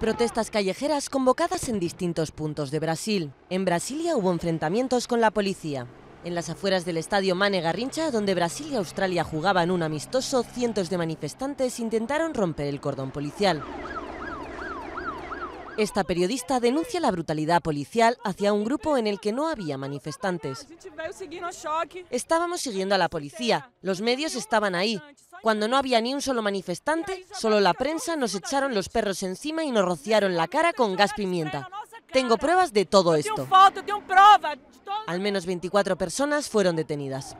Protestas callejeras convocadas en distintos puntos de Brasil. En Brasilia hubo enfrentamientos con la policía. En las afueras del estadio Mane Garrincha, donde Brasil y Australia jugaban un amistoso, cientos de manifestantes intentaron romper el cordón policial. Esta periodista denuncia la brutalidad policial hacia un grupo en el que no había manifestantes. Estábamos siguiendo a la policía, los medios estaban ahí. Cuando no había ni un solo manifestante, solo la prensa nos echaron los perros encima y nos rociaron la cara con gas pimienta. Tengo pruebas de todo esto. Al menos 24 personas fueron detenidas.